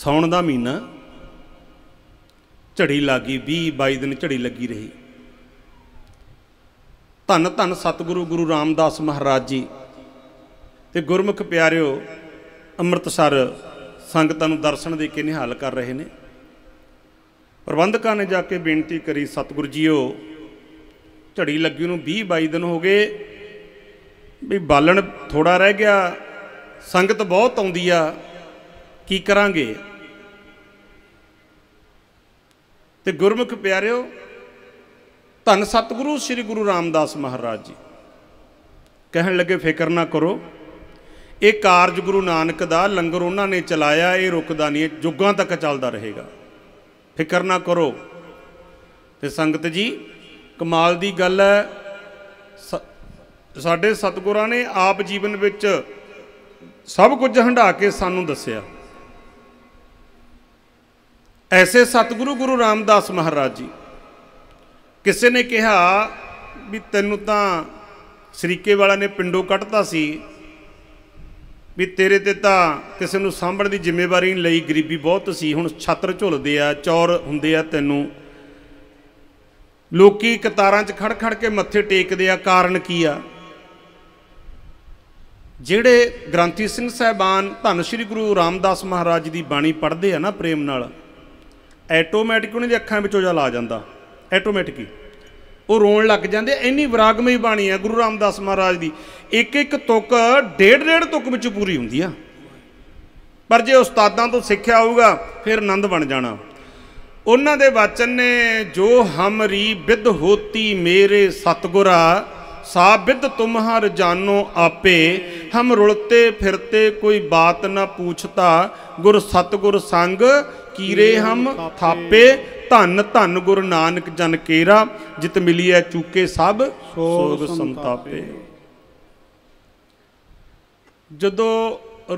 ਸੌਣ ਦਾ ਮਹੀਨਾ ਝੜੀ ਲੱਗੀ 20 22 ਦਿਨ ਝੜੀ ਲੱਗੀ ਰਹੀ ਧੰਨ ਧੰਨ ਸਤਿਗੁਰੂ ਗੁਰੂ ਰਾਮਦਾਸ ਮਹਾਰਾਜ ਜੀ ਤੇ ਗੁਰਮੁਖ ਪਿਆਰਿਓ ਅੰਮ੍ਰਿਤਸਰ ਸੰਗਤਾਂ ਨੂੰ ਦਰਸ਼ਨ ਦੇ ਕੇ ਨਿਹਾਲ ਕਰ ਰਹੇ ਨੇ ਪ੍ਰਬੰਧਕਾਂ ਨੇ ਜਾ ਕੇ ਬੇਨਤੀ ਕਰੀ ਸਤਿਗੁਰ ਜੀਓ ਝੜੀ ਲੱਗੀ ਨੂੰ 20 22 ਦਿਨ ਹੋ ਗਏ ਵੀ ਬਾਲਣ ਥੋੜਾ ਰਹਿ ਗਿਆ ਸੰਗਤ ਬਹੁਤ ਆਉਂਦੀ ਆ ਕੀ ਕਰਾਂਗੇ ਤੇ ਗੁਰਮੁਖ ਪਿਆਰਿਓ ਧੰਨ ਸਤਿਗੁਰੂ ਸ੍ਰੀ ਗੁਰੂ ਰਾਮਦਾਸ ਮਹਾਰਾਜ ਜੀ ਕਹਿਣ ਲੱਗੇ ਫਿਕਰ ਨਾ ਕਰੋ ਇਹ ਕਾਰਜ ਗੁਰੂ ਨਾਨਕ ਦਾ ਲੰਗਰ ਉਹਨਾਂ ਨੇ ਚਲਾਇਆ ਇਹ ਰੁਕਦਾ ਨਹੀਂ ਜੁਗਾਂ ਤੱਕ ਚੱਲਦਾ ਰਹੇਗਾ ਫਿਕਰ ਨਾ ਕਰੋ ਤੇ ਸੰਗਤ ਜੀ ਕਮਾਲ ਦੀ ਗੱਲ ਹੈ ਸਾਡੇ ਸਤਿਗੁਰਾਂ ਨੇ ਆਪ ਜੀਵਨ ਵਿੱਚ ਸਭ ਕੁਝ ਹੰਡਾ ਕੇ ਸਾਨੂੰ ਦੱਸਿਆ ਐਸੇ ਸਤਿਗੁਰੂ ਗੁਰੂ ਰਾਮਦਾਸ ਮਹਾਰਾਜ ਜੀ ਕਿਸੇ ਨੇ ਕਿਹਾ ਵੀ ਤੈਨੂੰ ਤਾਂ ਸਰੀਕੇ ਵਾਲਾ ਨੇ ਪਿੰਡੋਂ ਕੱਢਤਾ ਸੀ ਵੀ ਤੇਰੇ ਤੇ ਤਾਂ ਕਿਸੇ ਨੂੰ ਸਾਂਭਣ ਦੀ ਜ਼ਿੰਮੇਵਾਰੀ ਨਹੀਂ ਲਈ ਗਰੀਬੀ ਬਹੁਤ ਸੀ ਹੁਣ ਛੱਤਰ ਝੁਲਦੇ ਆ ਚੌਰ ਹੁੰਦੇ ਆ ਤੈਨੂੰ ਲੋਕੀ ਕਤਾਰਾਂ 'ਚ ਖੜ ਖੜ ਕੇ ਮੱਥੇ ਟੇਕਦੇ ਆ ਕਾਰਨ ਕੀ ਆ ਜਿਹੜੇ ਗ੍ਰੰਥੀ ਸਿੰਘ ਸਹਿਬਾਨ ਧੰਨ ਸ਼੍ਰੀ ਗੁਰੂ ਰਾਮਦਾਸ ਮਹਾਰਾਜ ਦੀ ਬਾਣੀ ਪੜ੍ਹਦੇ ਆ ਨਾ ਪ੍ਰੇਮ ਨਾਲ ਆਟੋਮੈਟਿਕ ਉਹਨਾਂ ਦੀ ਅੱਖਾਂ ਵਿੱਚੋਂ ਜਲ ਆ ਜਾਂਦਾ ਆਟੋਮੈਟਿਕ ਹੀ ਉਹ ਰੋਣ ਲੱਗ ਜਾਂਦੇ ਇੰਨੀ ਵਿਰਾਗਮਈ ਬਾਣੀ ਆ ਗੁਰੂ ਰਾਮਦਾਸ ਮਹਾਰਾਜ ਦੀ ਇੱਕ ਇੱਕ ਤੁਕ ਡੇਢ ਡੇਢ ਤੁਕ ਵਿੱਚ ਪੂਰੀ ਹੁੰਦੀ ਆ ਪਰ ਜੇ ਉਸਤਾਦਾਂ ਤੋਂ ਸਿੱਖਿਆ ਹੋਊਗਾ ਫਿਰ ਆਨੰਦ ਬਣ ਜਾਣਾ ਉਹਨਾਂ ਦੇ ਵਚਨ ਨੇ ਜੋ ਹਮਰੀ ਵਿਦ ਹੋਤੀ ਮੇਰੇ ਸਤਗੁਰਾ साबिद तुम्हार ਜਾਨੋ ਆਪੇ ਹਮ ਰੁਲਤੇ ਫਿਰਤੇ ਕੋਈ ਬਾਤ न ਪੁੱਛਤਾ ਗੁਰ ਸਤਗੁਰ ਸੰਗ ਕੀਰੇ ਹਮ ਥਾਪੇ ਧੰਨ ਧੰਨ ਗੁਰੂ ਨਾਨਕ ਜਨ ਕੇਰਾ ਜਿਤ ਮਿਲੀਐ ਚੂਕੇ ਸਭ ਸੋਗ ਸੰਤਾਪੇ ਜਦੋਂ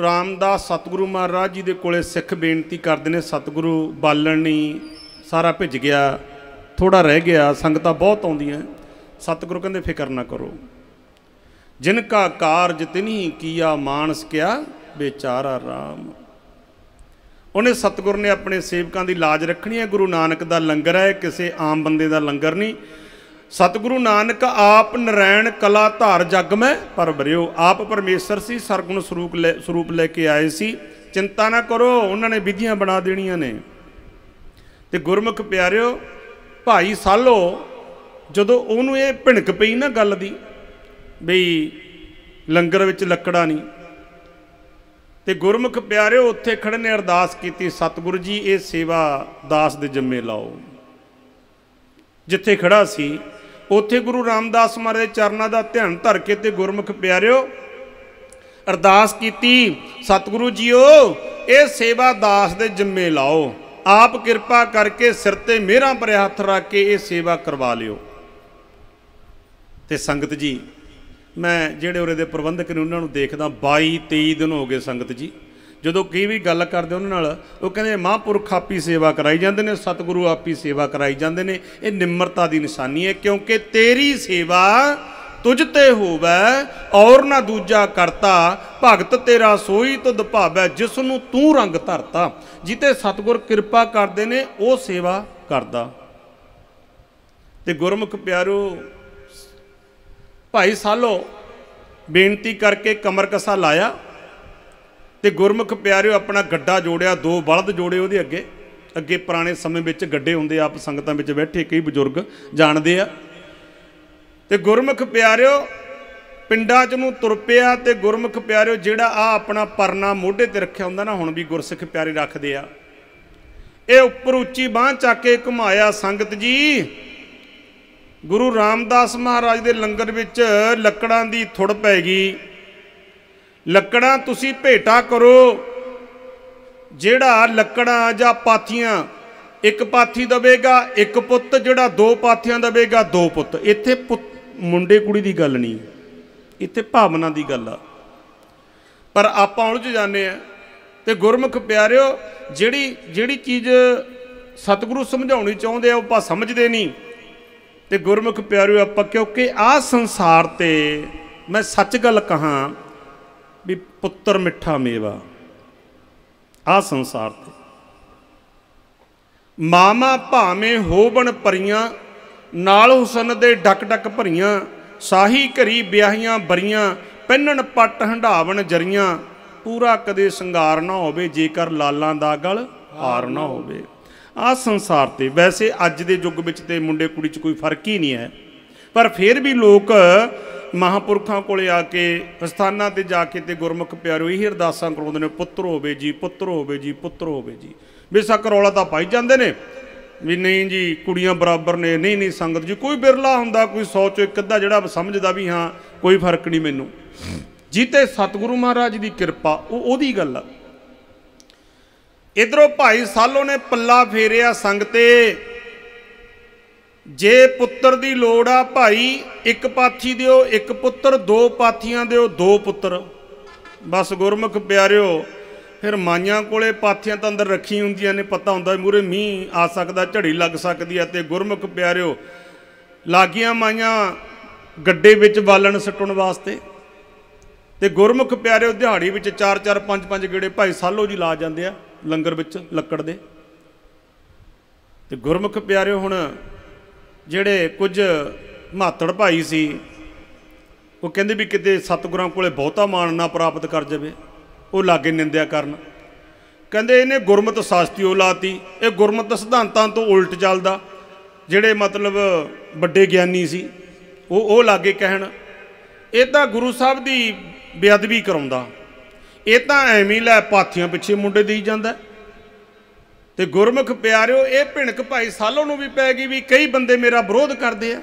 ਰਾਮਦਾਸ ਸਤਗੁਰੂ ਮਹਾਰਾਜ ਜੀ ਦੇ ਕੋਲੇ ਸਿੱਖ ਬੇਨਤੀ ਕਰਦੇ ਨੇ ਸਤਗੁਰੂ ਬਾਲਣ ਨਹੀਂ ਸਾਰਾ ਭਿੱਜ ਗਿਆ ਥੋੜਾ ਰਹਿ ਗਿਆ ਸੰਗਤਾਂ ਬਹੁਤ ਆਉਂਦੀਆਂ ਸਤਿਗੁਰੂ ਕਹਿੰਦੇ ਫਿਕਰ ਨਾ ਕਰੋ ਜਿਨ ਕਾ ਕਾਰਜ ਤਿਨਹੀ ਕੀਆ ਮਾਨਸ ਕਿਆ ਬੇਚਾਰਾ RAM ਉਹਨੇ ਸਤਿਗੁਰ ਨੇ ਆਪਣੇ ਸੇਵਕਾਂ ਦੀ लाज ਰੱਖਣੀ ਹੈ ਗੁਰੂ ਨਾਨਕ ਦਾ ਲੰਗਰ ਹੈ ਕਿਸੇ ਆਮ ਬੰਦੇ ਦਾ ਲੰਗਰ ਨਹੀਂ ਸਤਗੁਰੂ ਨਾਨਕ ਆਪ ਨਰੈਣ ਕਲਾ ਧਾਰ ਜਗ ਮੈਂ ਪਰਬਰਿਓ ਆਪ ਪਰਮੇਸ਼ਰ ਸੀ ਸਰਗੁਣ ਸਰੂਪ ਸਰੂਪ ਲੈ ਕੇ ਆਏ ਸੀ ਚਿੰਤਾ ਨਾ ਕਰੋ ਉਹਨਾਂ ਨੇ ਵਿਧੀਆਂ ਬਣਾ ਦੇਣੀਆਂ ਨੇ ਤੇ ਗੁਰਮੁਖ ਪਿਆਰਿਓ ਭਾਈ ਸਾਲੋ ਜਦੋਂ ਉਹਨੂੰ ਇਹ ਭਿਣਕ ਪਈ ਨਾ ਗੱਲ ਦੀ ਬਈ ਲੰਗਰ ਵਿੱਚ ਲੱਕੜਾ ਨਹੀਂ ਤੇ ਗੁਰਮੁਖ ਪਿਆਰਿਓ ਉੱਥੇ ਖੜੇ ਨੇ ਅਰਦਾਸ ਕੀਤੀ ਸਤਿਗੁਰੂ ਜੀ ਇਹ ਸੇਵਾ ਦਾਸ ਦੇ ਜੰਮੇ ਲਾਓ ਜਿੱਥੇ ਖੜਾ ਸੀ ਉੱਥੇ ਗੁਰੂ ਰਾਮਦਾਸ ਮਹਾਰਾਜ ਦੇ ਚਰਨਾਂ ਦਾ ਧਿਆਨ ਧਰ ਕੇ ਤੇ ਗੁਰਮੁਖ ਪਿਆਰਿਓ ਅਰਦਾਸ ਕੀਤੀ ਸਤਿਗੁਰੂ ਜੀਓ ਇਹ ਸੇਵਾ ਦਾਸ ਦੇ ਜਿੰਮੇ ਲਾਓ ਆਪ ਕਿਰਪਾ ਕਰਕੇ ਸਿਰ ਤੇ ਮਿਹਰਾਂ ਭਰੇ ਹੱਥ ਰੱਖ ਕੇ ਇਹ ਸੇਵਾ ਕਰਵਾ ਲਿਓ ਤੇ ਸੰਗਤ ਜੀ ਮੈਂ ਜਿਹੜੇ ਉਰੇ ਦੇ ਪ੍ਰਬੰਧਕ ਨੇ ਉਹਨਾਂ ਨੂੰ ਦੇਖਦਾ 22 23 ਦਿਨ ਹੋ ਗਏ ਸੰਗਤ ਜੀ ਜਦੋਂ ਕੀ ਵੀ ਗੱਲ ਕਰਦੇ ਉਹਨਾਂ ਨਾਲ ਉਹ ਕਹਿੰਦੇ ਮਹਾਂਪੁਰਖ ਆਪੀ ਸੇਵਾ ਕਰਾਈ ਜਾਂਦੇ ਨੇ ਸਤਿਗੁਰੂ ਆਪੀ ਸੇਵਾ ਕਰਾਈ ਜਾਂਦੇ ਨੇ ਇਹ ਨਿਮਰਤਾ ਦੀ ਨਿਸ਼ਾਨੀ ਹੈ ਕਿਉਂਕਿ ਤੇਰੀ ਸੇਵਾ ਤੁਝ ਤੇ ਹੋਵੇ ਔਰ ਨਾ ਦੂਜਾ ਕਰਤਾ ਭਗਤ ਤੇਰਾ ਸੋਈ ਤੁਧ ਭਾਵੈ ਜਿਸ ਨੂੰ ਤੂੰ ਰੰਗ ਧਰਤਾ ਜਿਤੇ ਸਤਿਗੁਰ ਕਿਰਪਾ ਕਰਦੇ ਨੇ ਉਹ ਸੇਵਾ ਕਰਦਾ ਤੇ ਗੁਰਮੁਖ ਪਿਆਰੋ ਭਾਈ ਸਾਲੋ ਬੇਨਤੀ ਕਰਕੇ ਕਮਰ ਕਸਾ ਲਾਇਆ ਤੇ ਗੁਰਮੁਖ ਪਿਆਰਿਓ ਆਪਣਾ ਗੱਡਾ ਜੋੜਿਆ ਦੋ ਬਲਦ ਜੋੜੇ ਉਹਦੇ ਅੱਗੇ ਅੱਗੇ ਪੁਰਾਣੇ ਸਮੇਂ ਵਿੱਚ ਗੱਡੇ ਹੁੰਦੇ ਆਪ ਸੰਗਤਾਂ ਵਿੱਚ ਬੈਠੇ ਕਈ ਬਜ਼ੁਰਗ ਜਾਣਦੇ ਆ ਤੇ ਗੁਰਮੁਖ ਪਿਆਰਿਓ ਪਿੰਡਾਂ 'ਚ ਨੂੰ ਤੁਰ ਪਿਆ ਤੇ ਗੁਰਮੁਖ ਪਿਆਰਿਓ ਜਿਹੜਾ ਆ ਆਪਣਾ ਪਰਨਾ ਮੋਢੇ ਤੇ ਰੱਖਿਆ ਹੁੰਦਾ ਨਾ ਹੁਣ ਵੀ ਗੁਰਸਿੱਖ ਪਿਆਰੇ ਰੱਖਦੇ ਆ ਇਹ ਉੱਪਰ ਉੱਚੀ ਬਾਹ ਚੱਕ ਕੇ ਘੁਮਾਇਆ ਸੰਗਤ ਜੀ ਗੁਰੂ ਰਾਮਦਾਸ ਮਹਾਰਾਜ ਦੇ ਲੰਗਰ ਵਿੱਚ ਲੱਕੜਾਂ ਦੀ ਥੁੜ ਪੈ ਗਈ ਲੱਕੜਾਂ ਤੁਸੀਂ ਭੇਟਾ ਕਰੋ ਜਿਹੜਾ ਲੱਕੜਾਂ ਜਾਂ ਪਾਥੀਆਂ ਇੱਕ ਪਾਥੀ ਦਵੇਗਾ ਇੱਕ ਪੁੱਤ ਜਿਹੜਾ ਦੋ ਪਾਥੀਆਂ ਦਵੇਗਾ ਦੋ ਪੁੱਤ ਇੱਥੇ ਮੁੰਡੇ ਕੁੜੀ ਦੀ ਗੱਲ ਨਹੀਂ ਇੱਥੇ ਭਾਵਨਾ ਦੀ ਗੱਲ ਆ ਪਰ ਆਪਾਂ ਉਲਝ ਜਾਣਦੇ ਆ ਤੇ ਗੁਰਮੁਖ ਪਿਆਰਿਓ ਜਿਹੜੀ ਜਿਹੜੀ ਚੀਜ਼ ਸਤਿਗੁਰੂ ਸਮਝਾਉਣੀ ਚਾਹੁੰਦੇ ਆ ਉਹ ਆਪਾਂ ਸਮਝਦੇ ਨਹੀਂ ਤੇ ਗੁਰਮੁਖ ਪਿਆਰਿਓ ਆਪਾਂ ਕਿਉਂਕਿ ਆ ਸੰਸਾਰ ਤੇ ਮੈਂ ਸੱਚ ਗੱਲ ਕਹਾ ਵੀ ਪੁੱਤਰ ਮਿੱਠਾ ਮੇਵਾ ਆ ਸੰਸਾਰ ਤੇ ਮਾਮਾ ਭਾਵੇਂ ਹੋਵਣ ਪਰੀਆਂ ਨਾਲ ਹੁਸਨ ਦੇ ਡਕ ਡਕ ਭਰੀਆਂ ਸਾਹੀ ਘਰੀ ਵਿਆਹੀਆਂ ਬਰੀਆਂ ਪੰਨਣ ਪੱਟ ਹੰਡਾਵਣ ਜਰੀਆਂ ਪੂਰਾ ਕਦੇ ਸ਼ਿੰਗਾਰ ਨਾ ਹੋਵੇ ਜੇਕਰ ਲਾਲਾਂ ਦਾ ਗਲ ਹਾਰ ਨਾ ਹੋਵੇ ਆ ਸੰਸਾਰ ਤੇ ਵੈਸੇ ਅੱਜ ਦੇ ਯੁੱਗ ਵਿੱਚ ਤੇ ਮੁੰਡੇ ਕੁੜੀ 'ਚ ਕੋਈ ਫਰਕ ਹੀ ਨਹੀਂ ਹੈ ਪਰ ਫਿਰ ਵੀ ਲੋਕ ਮਹਾਪੁਰਖਾਂ ਕੋਲੇ ਆ ਕੇ ਸਥਾਨਾਂ ਤੇ ਜਾ ਕੇ ਤੇ ਗੁਰਮੁਖ ਪਿਆਰੋ ਇਹ ਅਰਦਾਸਾਂ ਕਰਾਉਂਦੇ ਨੇ ਪੁੱਤਰ ਹੋਵੇ ਜੀ ਪੁੱਤਰ ਹੋਵੇ ਜੀ ਪੁੱਤਰ ਹੋਵੇ ਜੀ ਬੇਸ਼ੱਕ ਰੌਲਾ ਤਾਂ ਪਾਈ ਜਾਂਦੇ ਨੇ ਵੀ ਨਹੀਂ ਜੀ ਕੁੜੀਆਂ ਬਰਾਬਰ ਨੇ ਨਹੀਂ ਨਹੀਂ ਸੰਗਤ ਜੀ ਕੋਈ ਬਿਰਲਾ ਹੁੰਦਾ ਕੋਈ 100 ਚੋਂ ਇੱਕ ਅੱਧਾ ਜਿਹੜਾ ਸਮਝਦਾ ਵੀ ਹਾਂ ਕੋਈ ਫਰਕ ਨਹੀਂ ਮੈਨੂੰ ਤੇ ਸਤਿਗੁਰੂ ਮਹਾਰਾਜ ਦੀ ਕਿਰਪਾ ਉਹ ਉਹਦੀ ਗੱਲ ਆ ਇਧਰੋਂ ਭਾਈ ਸਾਲੋ ਨੇ ਪੱਲਾ ਫੇਰਿਆ ਸੰਗ ਤੇ ਜੇ ਪੁੱਤਰ ਦੀ ਲੋੜ ਆ ਭਾਈ ਇੱਕ ਪਾਥੀ ਦਿਓ ਇੱਕ ਪੁੱਤਰ ਦੋ ਪਾਥੀਆਂ ਦਿਓ ਦੋ ਪੁੱਤਰ ਬਸ ਗੁਰਮੁਖ ਪਿਆਰਿਓ ਫਿਰ ਮਾਈਆਂ ਕੋਲੇ ਪਾਥੀਆਂ ਤਾਂ ਅੰਦਰ ਰੱਖੀ ਹੁੰਦੀਆਂ ਨੇ ਪਤਾ ਹੁੰਦਾ ਮੂਰੇ ਮੀਂਹ ਆ ਸਕਦਾ ਝੜੀ ਲੱਗ ਸਕਦੀ ਆ ਤੇ ਗੁਰਮੁਖ ਪਿਆਰਿਓ ਲਾਗੀਆਂ ਮਾਈਆਂ ਗੱਡੇ ਵਿੱਚ ਬਾਲਣ ਸਟਣ ਵਾਸਤੇ ਤੇ ਗੁਰਮੁਖ ਪਿਆਰਿਓ ਦਿਹਾੜੀ ਵਿੱਚ 4-4 5-5 ਗੇੜੇ ਭਾਈ ਸਾਲੋ ਜੀ ਲਾ ਜਾਂਦੇ ਆ ਲੰਗਰ ਵਿੱਚ ਲੱਕੜ ਦੇ ਤੇ ਗੁਰਮੁਖ ਪਿਆਰਿਓ ਹੁਣ ਜਿਹੜੇ ਕੁਝ ਮਾਤੜ ਭਾਈ ਸੀ ਉਹ ਕਹਿੰਦੇ ਵੀ ਕਿਤੇ ਸਤਗੁਰਾਂ ਕੋਲੇ ਬਹੁਤਾ ਮਾਣ ਨਾ ਪ੍ਰਾਪਤ ਕਰ ਜਾਵੇ ਉਹ ਲਾਗੇ ਨਿੰਦਿਆ ਕਰਨ ਕਹਿੰਦੇ ਇਹਨੇ ਗੁਰਮਤ ਸਾਸਤੀ ਉਹ ਲਾਤੀ ਇਹ ਗੁਰਮਤ ਸਿਧਾਂਤਾਂ ਤੋਂ ਉਲਟ ਚੱਲਦਾ ਜਿਹੜੇ ਮਤਲਬ ਵੱਡੇ ਗਿਆਨੀ ਸੀ ਉਹ ਉਹ ਲਾਗੇ ਕਹਿਣ ਇਹ ਤਾਂ ਗੁਰੂ ਸਾਹਿਬ ਦੀ ਬੇਅਦਬੀ ਕਰਾਉਂਦਾ ਇਹ ਤਾਂ ਐਵੇਂ ਲੈ ਪਾਥੀਆਂ ਪਿੱਛੇ ਮੁੰਡੇ ਦੀ ਜਾਂਦਾ ਤੇ ਗੁਰਮੁਖ ਪਿਆਰਿਓ ਇਹ ਭਿਣਕ ਭਾਈ ਸਾਲੋਂ ਨੂੰ ਵੀ ਪੈ ਗਈ ਵੀ ਕਈ ਬੰਦੇ ਮੇਰਾ ਵਿਰੋਧ ਕਰਦੇ ਆ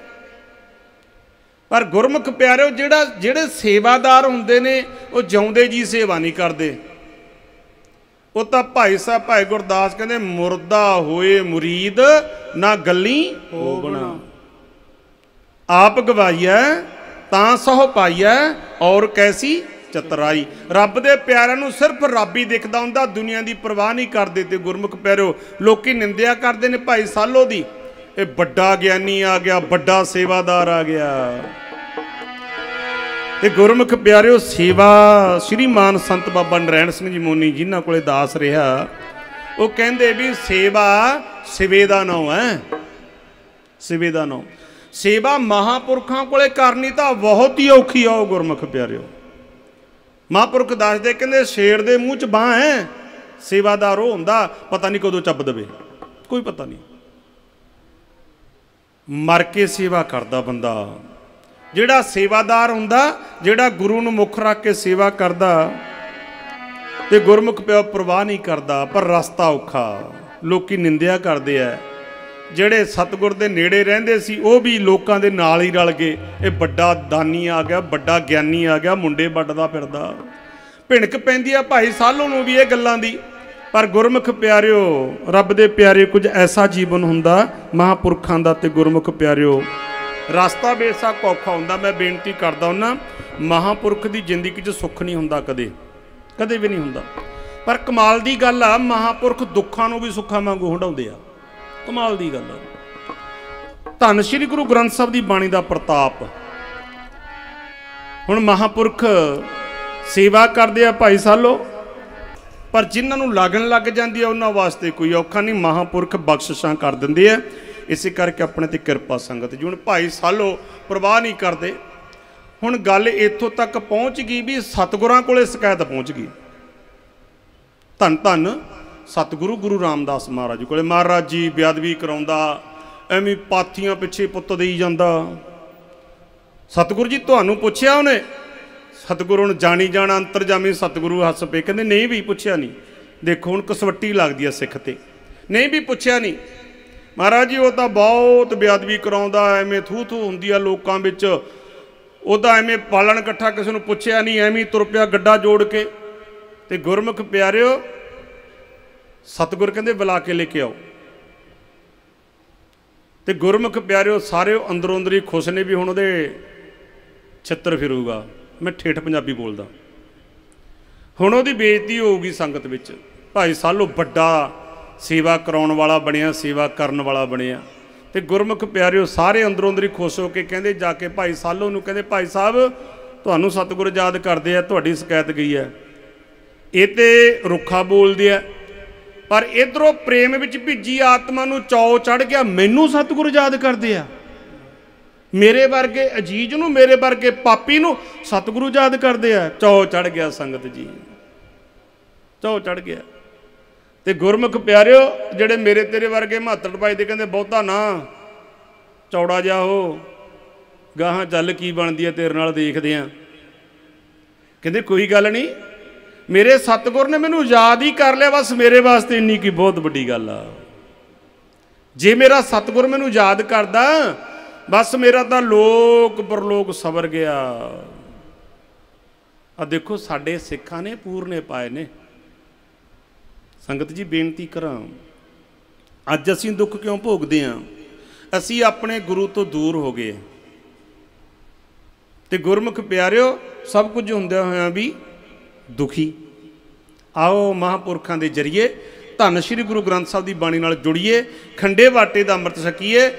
ਪਰ ਗੁਰਮੁਖ ਪਿਆਰਿਓ ਜਿਹੜਾ ਜਿਹੜੇ ਸੇਵਾਦਾਰ ਹੁੰਦੇ ਨੇ ਉਹ ਜਿਉਂਦੇ ਜੀ ਸੇਵਾ ਨਹੀਂ ਕਰਦੇ ਉਹ ਤਾਂ ਭਾਈ ਸਾਹਿਬ ਭਾਈ ਗੁਰਦਾਸ ਕਹਿੰਦੇ ਮੁਰਦਾ ਹੋਏ ਮੁਰੀਦ ਨਾ ਗੱਲੀ ਹੋ ਬਣਾ ਆਪ ਗਵਾਈਐ ਤਾਂ ਸਹੁ ਪਾਈਐ ਔਰ ਕੈਸੀ ਚਤਰਾਈ ਰੱਬ ਦੇ ਪਿਆਰਿਆਂ ਨੂੰ ਸਿਰਫ ਰੱਬ ਹੀ ਦਿਖਦਾ ਹੁੰਦਾ ਦੁਨੀਆ ਦੀ ਪਰਵਾਹ ਨਹੀਂ ਕਰਦੇ ਤੇ ਗੁਰਮੁਖ ਪੈਰੋ ਲੋਕੀ ਨਿੰਦਿਆ ਕਰਦੇ ਨੇ ਭਾਈ ਸਾਲੋ ਦੀ ਇਹ ਵੱਡਾ ਗਿਆਨੀ ਆ ਗਿਆ ਵੱਡਾ ਸੇਵਾਦਾਰ ਆ ਗਿਆ ਤੇ ਗੁਰਮੁਖ ਪਿਆਰਿਓ ਸੇਵਾ ਸ੍ਰੀ ਮਾਨ ਸੰਤ ਬਾਬਾ ਨਰੈਣ ਸਿੰਘ ਜੀ ਮੋਨੀ ਜਿਨ੍ਹਾਂ ਕੋਲੇ ਦਾਸ ਰਿਹਾ ਉਹ ਕਹਿੰਦੇ ਵੀ ਸੇਵਾ ਸਿਵੇ ਦਾ ਨਾਮ ਹੈ ਸਿਵੇ ਦਾ ਨਾਮ ਸੇਵਾ ਮਹਾਪੁਰਖਾਂ ਕੋਲੇ ਕਰਨੀ ਤਾਂ ਬਹੁਤ ਹੀ ਔਖੀ ਆ ਉਹ ਗੁਰਮੁਖ ਪਿਆਰਿਓ ਮਹਾਂਪੁਰਖ ਦੱਸਦੇ ਕਹਿੰਦੇ ਸ਼ੇਰ ਦੇ ਮੂੰਹ 'ਚ ਬਾਹ ਹੈ ਸੇਵਾਦਾਰ ਉਹ ਹੁੰਦਾ ਪਤਾ ਨਹੀਂ ਕਦੋਂ ਚੱਬ ਦਵੇ ਕੋਈ ਪਤਾ ਨਹੀਂ ਮਰ ਕੇ ਸੇਵਾ ਕਰਦਾ ਬੰਦਾ ਜਿਹੜਾ ਸੇਵਾਦਾਰ ਹੁੰਦਾ ਜਿਹੜਾ ਗੁਰੂ ਨੂੰ ਮੁੱਖ ਰੱਖ ਕੇ ਸੇਵਾ ਕਰਦਾ ਤੇ ਗੁਰਮੁਖ ਪਿਓ ਪਰਵਾਹ ਨਹੀਂ ਕਰਦਾ ਪਰ ਰਸਤਾ ਔਖਾ ਲੋਕੀ ਨਿੰਦਿਆ ਕਰਦੇ ਆ ਜਿਹੜੇ ਸਤਗੁਰ ਦੇ ਨੇੜੇ ਰਹਿੰਦੇ ਸੀ ਉਹ ਵੀ ਲੋਕਾਂ ਦੇ ਨਾਲ ਹੀ ਰਲ ਗਏ ਇਹ ਵੱਡਾ ਦਾਨੀ ਆ ਗਿਆ ਵੱਡਾ ਗਿਆਨੀ ਆ ਗਿਆ ਮੁੰਡੇ ਵੱਡਦਾ ਫਿਰਦਾ ਭਿਣਕ ਪੈਂਦੀ ਆ ਭਾਈ ਸਾਲੋਂ ਨੂੰ ਵੀ ਇਹ ਗੱਲਾਂ ਦੀ ਪਰ ਗੁਰਮੁਖ ਪਿਆਰਿਓ ਰੱਬ ਦੇ ਪਿਆਰੇ ਕੁਝ ਐਸਾ ਜੀਵਨ ਹੁੰਦਾ ਮਹਾਪੁਰਖਾਂ ਦਾ ਤੇ ਗੁਰਮੁਖ ਪਿਆਰਿਓ ਰਸਤਾ ਬੇਸਾ ਕੋਖਾ ਹੁੰਦਾ ਮੈਂ ਬੇਨਤੀ ਕਰਦਾ ਹੁੰਨਾ ਮਹਾਪੁਰਖ ਦੀ ਜ਼ਿੰਦਗੀ 'ਚ ਸੁੱਖ ਨਹੀਂ ਹੁੰਦਾ ਕਦੇ ਕਦੇ ਵੀ ਨਹੀਂ ਹੁੰਦਾ ਪਰ ਕਮਾਲ ਦੀ ਗੱਲ ਆ ਮਹਾਪੁਰਖ ਦੁੱਖਾਂ ਨੂੰ ਵੀ ਸੁੱਖਾਂ ਵਾਂਗੂ ਹੰਡਾਉਂਦੇ ਆ ਕਮਾਲ ਦੀ ਗੱਲ ਹੈ ਧੰਨ ਸ਼੍ਰੀ ਗੁਰੂ ਗ੍ਰੰਥ ਸਾਹਿਬ ਦੀ ਬਾਣੀ ਦਾ ਪ੍ਰਤਾਪ ਹੁਣ ਮਹਾਪੁਰਖ ਸੇਵਾ ਕਰਦੇ ਆ ਭਾਈ ਸਾਲੋ ਪਰ ਜਿਨ੍ਹਾਂ ਨੂੰ ਲੱਗਣ ਲੱਗ ਜਾਂਦੀ ਆ ਉਹਨਾਂ ਵਾਸਤੇ ਕੋਈ ਔਖਾ ਨਹੀਂ ਮਹਾਪੁਰਖ ਬਖਸ਼ਿਸ਼ਾਂ ਕਰ ਦਿੰਦੇ ਆ ਇਸੇ ਕਰਕੇ ਆਪਣੇ ਤੇ ਕਿਰਪਾ ਸੰਗਤ ਜੀ ਹੁਣ ਭਾਈ ਸਾਲੋ ਪ੍ਰਵਾਹ ਨਹੀਂ ਕਰਦੇ ਹੁਣ ਗੱਲ ਇੱਥੋਂ ਤੱਕ ਪਹੁੰਚ ਗਈ ਵੀ ਸਤਗੁਰਾਂ ਕੋਲੇ ਸ਼ਿਕਾਇਤ ਪਹੁੰਚ ਗਈ ਧੰਨ ਧੰਨ ਸਤਿਗੁਰੂ ਗੁਰੂ ਰਾਮਦਾਸ ਮਹਾਰਾਜ ਕੋਲੇ ਮਹਾਰਾਜ ਜੀ ਬਿਆਦਵੀ ਕਰਾਉਂਦਾ ਐਵੇਂ ਪਾਥੀਆਂ ਪਿੱਛੇ ਪੁੱਤ ਦੇਈ ਜਾਂਦਾ ਸਤਿਗੁਰੂ ਜੀ ਤੁਹਾਨੂੰ ਪੁੱਛਿਆ ਉਹਨੇ ਸਤਿਗੁਰੂ ਨੂੰ ਜਾਣੀ ਜਾਣਾ ਅੰਤਰਜਾਮੀ ਸਤਿਗੁਰੂ ਹੱਸ ਪਏ ਕਹਿੰਦੇ ਨਹੀਂ ਵੀ ਪੁੱਛਿਆ ਨਹੀਂ ਦੇਖੋ ਹੁਣ ਕਸਵੱਟੀ ਲੱਗਦੀ ਆ ਸਿੱਖ ਤੇ ਨਹੀਂ ਵੀ ਪੁੱਛਿਆ ਨਹੀਂ ਮਹਾਰਾਜ ਜੀ ਉਹ ਤਾਂ ਬਹੁਤ ਬਿਆਦਵੀ ਕਰਾਉਂਦਾ ਐਵੇਂ ਥੂ ਥੂ ਹੁੰਦੀ ਆ ਲੋਕਾਂ ਵਿੱਚ ਉਹ ਤਾਂ ਐਵੇਂ ਪਾਲਣ ਇਕੱਠਾ ਕਿਸੇ ਨੂੰ ਪੁੱਛਿਆ ਨਹੀਂ ਐਵੇਂ ਤੁਰ ਪਿਆ ਗੱਡਾ ਜੋੜ ਕੇ ਤੇ ਗੁਰਮੁਖ ਪਿਆਰਿਓ ਸਤਗੁਰ ਕਹਿੰਦੇ ਬੁਲਾ ਕੇ ਲੈ ਕੇ ਆਓ ਤੇ ਗੁਰਮੁਖ ਪਿਆਰਿਓ ਸਾਰੇ ਅੰਦਰੋਂ ਅੰਦਰੀ ਖੁਸ਼ ਨੇ ਵੀ ਹੁਣ ਉਹਦੇ ਛਿੱਤਰ ਫਿਰੂਗਾ ਮੈਂ ਠੇਠ ਪੰਜਾਬੀ ਬੋਲਦਾ ਹੁਣ ਉਹਦੀ ਬੇਇੱਜ਼ਤੀ ਹੋਊਗੀ ਸੰਗਤ ਵਿੱਚ ਭਾਈ ਸਾਲੋ ਵੱਡਾ ਸੇਵਾ ਕਰਾਉਣ ਵਾਲਾ ਬਣਿਆ ਸੇਵਾ ਕਰਨ ਵਾਲਾ ਬਣਿਆ ਤੇ ਗੁਰਮੁਖ ਪਿਆਰਿਓ ਸਾਰੇ ਅੰਦਰੋਂ ਅੰਦਰੀ ਖੁਸ਼ ਹੋ ਕੇ ਕਹਿੰਦੇ ਜਾ ਕੇ ਭਾਈ ਸਾਲੋ ਨੂੰ ਕਹਿੰਦੇ ਭਾਈ ਸਾਹਿਬ ਤੁਹਾਨੂੰ ਸਤਿਗੁਰ ਯਾਦ ਕਰਦੇ ਆ ਤੁਹਾਡੀ ਸ਼ਿਕਾਇਤ ਗਈ ਹੈ ਇਹ ਤੇ ਰੁੱਖਾ ਬੋਲਦੇ ਆ ਪਰ ਇਧਰੋਂ ਪ੍ਰੇਮ ਵਿੱਚ ਭਿੱਜੀ ਆਤਮਾ ਨੂੰ ਚੌ ਚੜ ਗਿਆ ਮੈਨੂੰ ਸਤਿਗੁਰੂ ਯਾਦ ਕਰਦੇ ਆ ਮੇਰੇ ਵਰਗੇ ਅਜੀਜ਼ ਨੂੰ ਮੇਰੇ ਵਰਗੇ ਪਾਪੀ ਨੂੰ ਸਤਿਗੁਰੂ ਯਾਦ ਕਰਦੇ ਆ ਚੌ ਚੜ ਗਿਆ ਸੰਗਤ ਜੀ ਚੌ ਚੜ ਗਿਆ ਤੇ ਗੁਰਮੁਖ ਪਿਆਰਿਓ ਜਿਹੜੇ ਮੇਰੇ ਤੇਰੇ ਵਰਗੇ ਮਹੱਤੜ ਪਾਈ ਦੇ ਕਹਿੰਦੇ ਬਹੁਤਾ ਨਾ ਚੌੜਾ ਜਾ ਹੋ ਗਾਹਾਂ ਚੱਲ ਕੀ ਬਣਦੀ ਹੈ ਤੇਰੇ ਨਾਲ ਦੇਖਦੇ ਆ ਕਹਿੰਦੇ ਕੋਈ ਗੱਲ ਨਹੀਂ ਮੇਰੇ ਸਤਗੁਰ ਨੇ ਮੈਨੂੰ ਯਾਦ ਹੀ ਕਰ ਲਿਆ ਬਸ ਮੇਰੇ ਵਾਸਤੇ ਇੰਨੀ ਕੀ ਬਹੁਤ ਵੱਡੀ ਗੱਲ ਆ ਜੇ ਮੇਰਾ ਸਤਗੁਰ ਮੈਨੂੰ ਯਾਦ ਕਰਦਾ ਬਸ ਮੇਰਾ ਤਾਂ ਲੋਕ ਪਰਲੋਕ ਸਬਰ ਗਿਆ ਆ ਦੇਖੋ ਸਾਡੇ ਸਿੱਖਾਂ ਨੇ ਪੂਰਨੇ ਪਾਏ ਨੇ ਸੰਗਤ ਜੀ ਬੇਨਤੀ ਕਰਾਂ ਅੱਜ ਅਸੀਂ ਦੁੱਖ ਕਿਉਂ ਭੋਗਦੇ ਆਂ ਅਸੀਂ ਆਪਣੇ ਗੁਰੂ ਤੋਂ ਦੂਰ ਹੋ ਗਏ ਤੇ ਗੁਰਮੁਖ ਪਿਆਰਿਓ ਸਭ ਕੁਝ ਹੁੰਦਿਆ ਹੋਇਆ ਵੀ ਦੁਖੀ ਆਓ ਮਹਾਪੁਰਖਾਂ ਦੇ ਜਰੀਏ ਧੰਨ ਸ਼੍ਰੀ ਗੁਰੂ ਗ੍ਰੰਥ ਸਾਹਿਬ ਦੀ ਬਾਣੀ ਨਾਲ ਜੁੜੀਏ ਖੰਡੇ ਬਾਟੇ ਦਾ ਅੰਮ੍ਰਿਤ ਛਕੀਏ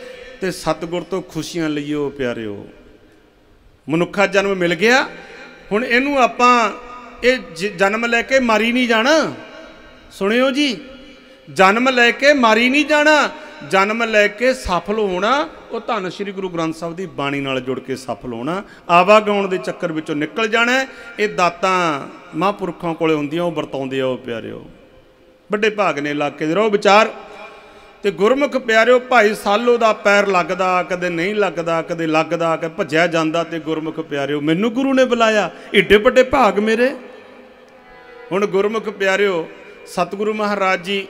ਤੇ ਸਤਗੁਰ ਤੋਂ ਖੁਸ਼ੀਆਂ ਲਈਓ ਪਿਆਰਿਓ ਮਨੁੱਖਾ ਜਨਮ ਮਿਲ ਗਿਆ ਹੁਣ ਇਹਨੂੰ ਆਪਾਂ ਇਹ ਜਨਮ ਲੈ ਕੇ ਮਾਰੀ ਨਹੀਂ ਜਾਣਾ ਸੁਣਿਓ ਜੀ ਜਨਮ ਲੈ ਕੇ ਮਾਰੀ ਨਹੀਂ ਜਾਣਾ ਜਨਮ ਲੈ ਕੇ ਸਫਲ ਹੋਣਾ ਉਹ ਧੰਨ ਸ੍ਰੀ ਗੁਰੂ ਗ੍ਰੰਥ ਸਾਹਿਬ ਦੀ ਬਾਣੀ ਨਾਲ ਜੁੜ ਕੇ ਸਫਲ ਹੋਣਾ ਆਵਾ ਗਾਉਣ ਦੇ ਚੱਕਰ ਵਿੱਚੋਂ ਨਿਕਲ ਜਾਣਾ ਇਹ ਦਾਤਾਂ ਮਹਾਂਪੁਰਖਾਂ ਕੋਲੇ ਹੁੰਦੀਆਂ ਉਹ ਵਰਤਾਉਂਦੇ ਆ ਉਹ ਪਿਆਰਿਓ ਵੱਡੇ ਭਾਗ ਨੇ ਇਲਾਕੇ ਦੇ ਰੋ ਵਿਚਾਰ ਤੇ ਗੁਰਮੁਖ ਪਿਆਰਿਓ ਭਾਈ ਸਾਲੋ ਦਾ ਪੈਰ ਲੱਗਦਾ ਕਦੇ ਨਹੀਂ ਲੱਗਦਾ ਕਦੇ ਲੱਗਦਾ ਕਿ ਭੱਜਿਆ ਜਾਂਦਾ ਤੇ ਗੁਰਮੁਖ ਪਿਆਰਿਓ ਮੈਨੂੰ ਗੁਰੂ ਨੇ ਬੁਲਾਇਆ ਏਡੇ ਵੱਡੇ ਭਾਗ ਮੇਰੇ ਹੁਣ ਗੁਰਮੁਖ ਪਿਆਰਿਓ ਸਤਿਗੁਰੂ ਮਹਾਰਾਜ ਜੀ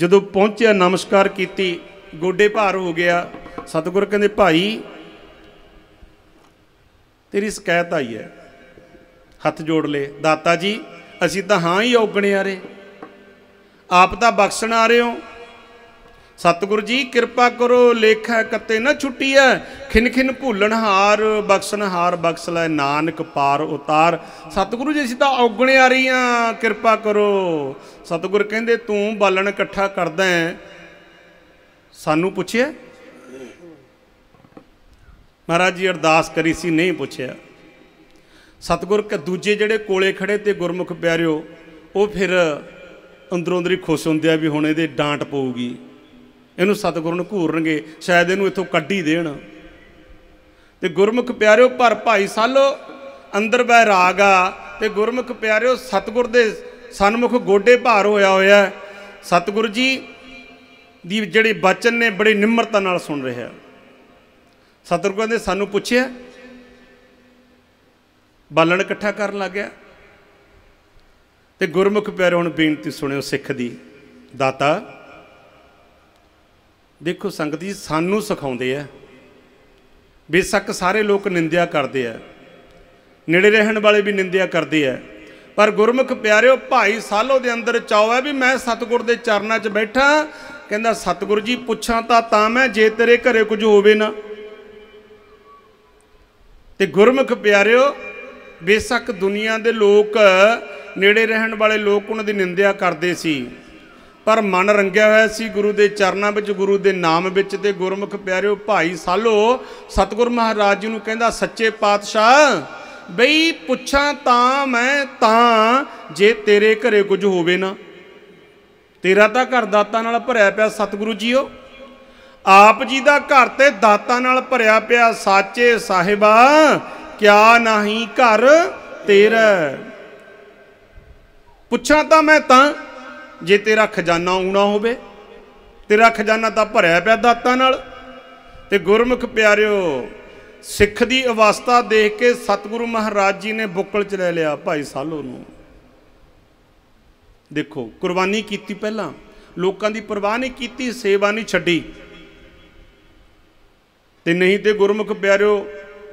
ਜਦੋਂ ਪਹੁੰਚਿਆ ਨਮਸਕਾਰ ਕੀਤੀ ਗੋਡੇ ਭਾਰ ਹੋ ਗਿਆ ਸਤਿਗੁਰ ਕਹਿੰਦੇ ਭਾਈ ਤੇਰੀ ਸ਼ਿਕਾਇਤ ਆਈ ਹੈ ਹੱਥ ਜੋੜ ਲੇ ਦਾਤਾ ਜੀ ਅਸੀਂ ਤਾਂ ਹਾਂ ਹੀ ਔਗਣੇ ਆ ਰਹੇ ਆਪ ਤਾਂ ਬਖਸ਼ਣ ਆ ਰਹੇ ਹੋ ਸਤਿਗੁਰ ਜੀ ਕਿਰਪਾ ਕਰੋ ਲੇਖਾ ਕਤੇ ਨਾ ਐ ਖਿੰਨ ਖਿੰਨ ਭੁੱਲਣ ਹਾਰ ਬਖਸ਼ਣ ਹਾਰ ਬਖਸ਼ ਲੈ ਨਾਨਕ ਪਾਰ ਉਤਾਰ ਸਤਿਗੁਰੂ ਜੀ ਅਸੀਂ ਤਾਂ ਔਗਣੇ ਆ ਰਹੀਆਂ ਕਿਰਪਾ ਕਰੋ ਸਤਿਗੁਰ ਕਹਿੰਦੇ ਤੂੰ ਬਾਲਣ ਇਕੱਠਾ ਕਰਦਾ ਹੈ ਸਾਨੂੰ ਪੁੱਛਿਆ ਮਹਾਰਾਜ ਜੀ ਅਰਦਾਸ ਕਰੀ ਸੀ ਨਹੀਂ ਪੁੱਛਿਆ ਸਤਗੁਰ ਕੇ ਦੂਜੇ ਜਿਹੜੇ ਕੋਲੇ ਖੜੇ ਤੇ ਗੁਰਮੁਖ ਪਿਆਰਿਓ ਉਹ ਫਿਰ ਅੰਦਰੋਂ ਅੰਦਰੀ ਖੁਸ਼ ਹੁੰਦੇ ਆ ਵੀ ਹੁਣ ਇਹਦੇ ਡਾਂਟ ਪਊਗੀ ਇਹਨੂੰ ਸਤਗੁਰ ਨੂੰ ਘੂਰਨਗੇ ਸ਼ਾਇਦ ਇਹਨੂੰ ਇੱਥੋਂ ਕੱਢੀ ਦੇਣ ਤੇ ਗੁਰਮੁਖ ਪਿਆਰਿਓ ਪਰ ਭਾਈ ਸਾਲੋ ਅੰਦਰ ਬੈ ਰਾਗ ਆ ਤੇ ਗੁਰਮੁਖ ਪਿਆਰਿਓ ਸਤਗੁਰ ਦੇ ਸਨਮੁਖ ਗੋਡੇ ਭਾਰ ਹੋਇਆ ਹੋਇਆ ਸਤਗੁਰ ਜੀ ਦੀ ਜਿਹੜੇ ਬਚਨ ਨੇ ਬੜੀ ਨਿਮਰਤਾ ਨਾਲ ਸੁਣ ਰਿਹਾ ਸਤਿਗੁਰੂ ਕਹਿੰਦੇ ਸਾਨੂੰ ਪੁੱਛਿਆ ਬਾਲਣ ਇਕੱਠਾ ਕਰਨ ਲੱਗਿਆ ਤੇ ਗੁਰਮੁਖ ਪਿਆਰੇ ਹੁਣ ਬੇਨਤੀ ਸੁਣਿਓ ਸਿੱਖ ਦੀ ਦਾਤਾ ਦੇਖੋ ਸੰਗਤ ਜੀ ਸਾਨੂੰ ਸਿਖਾਉਂਦੇ ਆ ਬੇਸ਼ੱਕ ਸਾਰੇ ਲੋਕ ਨਿੰਦਿਆ ਕਰਦੇ ਆ ਨੇੜੇ ਰਹਿਣ ਵਾਲੇ ਵੀ ਨਿੰਦਿਆ ਕਰਦੇ ਆ ਪਰ ਗੁਰਮੁਖ ਪਿਆਰਿਓ ਭਾਈ ਸਾਲੋ ਦੇ ਅੰਦਰ ਚਾਉ ਹੈ ਵੀ ਮੈਂ ਸਤਗੁਰ ਦੇ ਚਰਨਾਂ 'ਚ ਬੈਠਾ ਕਹਿੰਦਾ ਸਤਿਗੁਰੂ ਜੀ ਪੁੱਛਾਂ ਤਾਂ ਤਾਂ ਮੈਂ ਜੇ ਤੇਰੇ ਘਰੇ ਕੁਝ ਹੋਵੇ ਨਾ ਤੇ ਗੁਰਮੁਖ ਪਿਆਰਿਓ ਬੇਸ਼ੱਕ ਦੁਨੀਆ ਦੇ ਲੋਕ ਨੇੜੇ ਰਹਿਣ ਵਾਲੇ ਲੋਕ ਉਹਨਾਂ ਦੀ ਨਿੰਦਿਆ ਕਰਦੇ ਸੀ ਪਰ ਮਨ ਰੰਗਿਆ ਹੋਇਆ ਸੀ ਗੁਰੂ ਦੇ ਚਰਨਾਂ ਵਿੱਚ ਗੁਰੂ ਦੇ ਨਾਮ ਵਿੱਚ ਤੇ ਗੁਰਮੁਖ ਪਿਆਰਿਓ ਭਾਈ ਸਾਲੋ ਸਤਗੁਰ ਮਹਾਰਾਜ ਜੀ ਨੂੰ ਕਹਿੰਦਾ ਸੱਚੇ ਪਾਤਸ਼ਾਹ ਬਈ ਪੁੱਛਾਂ ਤਾਂ ਮੈਂ ਤਾਂ ਜੇ ਤੇਰੇ ਘਰੇ ਕੁਝ ਹੋਵੇ ਨਾ ਤੇਰਾ ਤਾਂ ਘਰ ਦਾਤਾਂ ਨਾਲ ਭਰਿਆ ਪਿਆ ਸਤਿਗੁਰੂ ਜੀਓ ਆਪ ਜੀ ਦਾ ਘਰ ਤੇ ਦਾਤਾਂ ਨਾਲ ਭਰਿਆ ਪਿਆ ਸਾਚੇ ਸਾਹਿਬਾ ਕਿਆ ਨਹੀਂ ਘਰ ਤੇਰਾ ਪੁੱਛਾਂ ਤਾਂ ਮੈਂ ਤਾਂ ਜੇ ਤੇਰਾ ਖਜ਼ਾਨਾ ਊਣਾ ਹੋਵੇ ਤੇਰਾ ਖਜ਼ਾਨਾ ਤਾਂ ਭਰਿਆ ਪਿਆ ਦਾਤਾਂ ਨਾਲ ਤੇ ਗੁਰਮੁਖ ਪਿਆਰਿਓ ਸਿੱਖ ਦੀ ਅਵਸਥਾ ਦੇਖ ਕੇ ਸਤਿਗੁਰੂ ਮਹਾਰਾਜ ਜੀ ਨੇ ਬੁੱਕਲ ਚ ਲੈ ਲਿਆ ਭਾਈ ਸਾਲੋ ਨੂੰ ਦੇਖੋ ਕੁਰਬਾਨੀ ਕੀਤੀ ਪਹਿਲਾਂ ਲੋਕਾਂ ਦੀ ਪਰਵਾਹ ਨਹੀਂ ਕੀਤੀ ਸੇਵਾ ਨਹੀਂ ਛੱਡੀ ਤੇ ਨਹੀਂ ਤੇ ਗੁਰਮੁਖ ਪਿਆਰਿਓ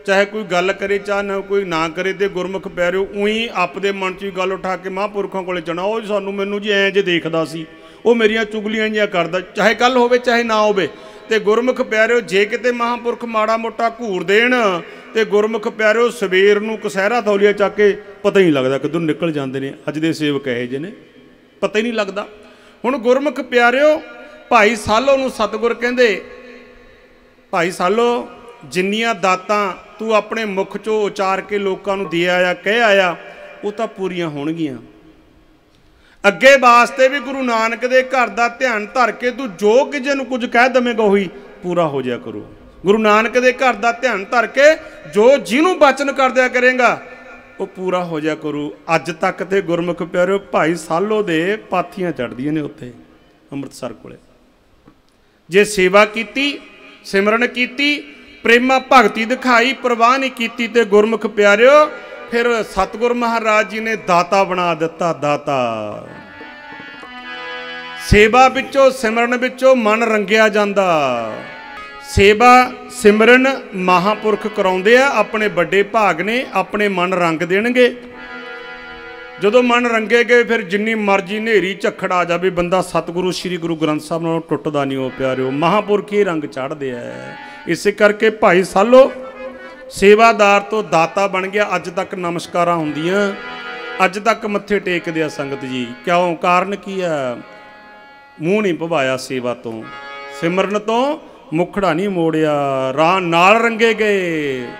ਚਾਹੇ ਕੋਈ ਗੱਲ ਕਰੇ ਚਾਹ ਨਾ ਕੋਈ ਨਾ ਕਰੇ ਤੇ ਗੁਰਮੁਖ ਪਿਆਰਿਓ ਉਹੀ ਆਪਦੇ ਮਨ 'ਚ ਗੱਲ ਉਠਾ ਕੇ ਮਹਾਂਪੁਰਖਾਂ ਕੋਲੇ ਜਣਾ ਉਹ ਸਾਨੂੰ ਮੈਨੂੰ ਜੀ ਐਂ ਜੇ ਦੇਖਦਾ ਸੀ ਉਹ ਮੇਰੀਆਂ ਚੁਗਲੀਆਂ ਜੀਆਂ ਕਰਦਾ ਚਾਹੇ ਗੱਲ ਹੋਵੇ ਚਾਹੇ ਨਾ ਹੋਵੇ ਤੇ ਗੁਰਮੁਖ ਪਿਆਰਿਓ ਜੇ ਕਿਤੇ ਮਹਾਂਪੁਰਖ ਮਾੜਾ ਮੋਟਾ ਘੂਰ ਦੇਣ ਤੇ ਗੁਰਮੁਖ ਪਿਆਰਿਓ ਸਵੇਰ ਨੂੰ ਕਸਹਿਰਾ ਥੌਲੀਆ ਚੱਕ ਕੇ ਪਤਾ ਹੀ ਲੱਗਦਾ ਕਿਦੋਂ ਨਿਕਲ ਜਾਂਦੇ ਨੇ ਅੱਜ ਦੇ ਸੇਵਕ ਇਹ ਜਿਹੇ ਨੇ ਪਤਾ ਹੀ ਨਹੀਂ ਲੱਗਦਾ ਹੁਣ ਗੁਰਮੁਖ ਪਿਆਰਿਓ ਭਾਈ ਸਾਲੋ ਨੂੰ ਸਤਗੁਰ ਕਹਿੰਦੇ ਭਾਈ ਸਾਲੋ ਜਿੰਨੀਆਂ ਦਾਤਾਂ ਤੂੰ ਆਪਣੇ ਮੁਖ ਚੋਂ ਉਚਾਰ ਕੇ ਲੋਕਾਂ ਨੂੰ ਦੇ ਆਇਆ ਕਹਿ ਆਇਆ ਉਹ ਤਾਂ ਪੂਰੀਆਂ ਹੋਣਗੀਆਂ ਅੱਗੇ ਵਾਸਤੇ ਵੀ ਗੁਰੂ ਨਾਨਕ ਦੇ ਘਰ ਦਾ ਧਿਆਨ ਧਰ ਕੇ ਤੂੰ ਜੋ ਕਿਸੇ ਨੂੰ ਕੁਝ ਕਹਿ ਦਵੇਂਗਾ ਉਹੀ ਪੂਰਾ ਹੋ ਜਾਇਆ ਕਰੂ ਗੁਰੂ ਨਾਨਕ ਦੇ ਘਰ ਦਾ ਧਿਆਨ ਧਰ ਕੇ ਜੋ ਜਿਹਨੂੰ ਬਚਨ ਕਰਦਿਆ ਕਰੇਗਾ ਉਹ ਪੂਰਾ ਹੋ ਜਾ ਕਰੂ ਅੱਜ ਤੱਕ ਤੇ ਗੁਰਮੁਖ ਪਿਆਰਿਓ ਭਾਈ ਸਾਲੋ ਦੇ ਪਾਥੀਆਂ ਚੜਦੀਆਂ ਨੇ ਉੱਥੇ ਅੰਮ੍ਰਿਤਸਰ ਕੋਲੇ ਜੇ ਸੇਵਾ ਕੀਤੀ ਸਿਮਰਨ ਕੀਤੀ ਪ੍ਰੇਮਾ ਭਗਤੀ ਦਿਖਾਈ ਪ੍ਰਵਾਹ ਨਹੀਂ ਕੀਤੀ ਤੇ ਗੁਰਮੁਖ ਪਿਆਰਿਓ ਫਿਰ ਸਤਗੁਰ ਮਹਾਰਾਜ ਜੀ ਨੇ ਦਾਤਾ ਬਣਾ ਦਿੱਤਾ ਦਾਤਾ ਸੇਵਾ ਵਿੱਚੋਂ ਸਿਮਰਨ ਵਿੱਚੋਂ ਮਨ ਰੰਗਿਆ ਜਾਂਦਾ ਸੇਵਾ ਸਿਮਰਨ ਮਹਾਪੁਰਖ ਕਰਾਉਂਦੇ ਆ ਆਪਣੇ ਵੱਡੇ ਭਾਗ ਨੇ ਆਪਣੇ ਮਨ ਰੰਗ ਦੇਣਗੇ ਜਦੋਂ ਮਨ ਰੰਗੇ ਗਏ ਫਿਰ ਜਿੰਨੀ ਮਰਜ਼ੀ ਨੇਰੀ ਝੱਖੜ ਆ ਜਾਵੇ ਬੰਦਾ ਸਤਿਗੁਰੂ ਸ੍ਰੀ ਗੁਰੂ ਗ੍ਰੰਥ ਸਾਹਿਬ ਨਾਲੋਂ ਟੁੱਟਦਾ ਨਹੀਂ ਉਹ ਪਿਆਰਿਓ ਮਹਾਪੁਰਖ ਹੀ ਰੰਗ ਚੜ੍ਹਦੇ ਆ ਇਸੇ ਕਰਕੇ ਭਾਈ ਸਾਲੋ ਸੇਵਾਦਾਰ ਤੋਂ ਦਾਤਾ ਬਣ ਗਿਆ ਅੱਜ ਤੱਕ ਨਮਸਕਾਰਾਂ ਹੁੰਦੀਆਂ ਅੱਜ ਤੱਕ ਮੱਥੇ ਟੇਕਦੇ ਆ ਸੰਗਤ ਜੀ ਕਿਉਂ ਕਾਰਨ ਕੀ ਆ ਮੂੰਹ ਨਹੀਂ ਭਵਾਇਆ ਸੇਵਾ ਤੋਂ ਸਿਮਰਨ ਤੋਂ ਮੁਖੜਾ ਨਹੀਂ ਮੋੜਿਆ ਰਾਹ ਨਾਲ ਰੰਗੇ ਗਏ